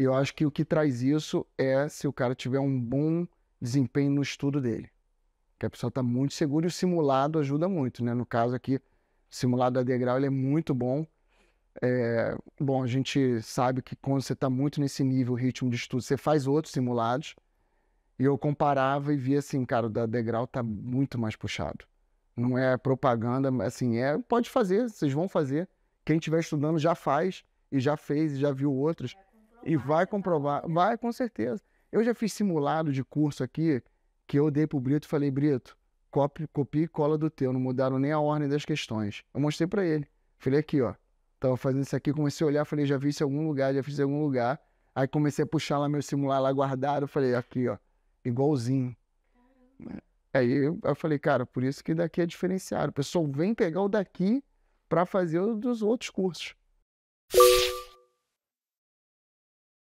E eu acho que o que traz isso é se o cara tiver um bom desempenho no estudo dele. Que a pessoa está muito segura e o simulado ajuda muito, né? No caso aqui, o simulado da degrau ele é muito bom. É, bom, a gente sabe que quando você está muito nesse nível, ritmo de estudo, você faz outros simulados. E eu comparava e via assim, cara, o da degrau está muito mais puxado. Não é propaganda, mas assim, é, pode fazer, vocês vão fazer. Quem estiver estudando já faz, e já fez, e já viu outros e vai comprovar, vai com certeza. Eu já fiz simulado de curso aqui que eu dei pro Brito e falei, Brito, copia, copia e cola do teu, não mudaram nem a ordem das questões. Eu mostrei para ele. Falei aqui, ó. Tava fazendo isso aqui, comecei a olhar, falei, já vi isso em algum lugar, já fiz em algum lugar. Aí comecei a puxar lá meu simulado lá guardado, falei, aqui, ó, igualzinho. Aí eu, eu falei, cara, por isso que daqui é diferenciado. O pessoal vem pegar o daqui para fazer o dos outros cursos.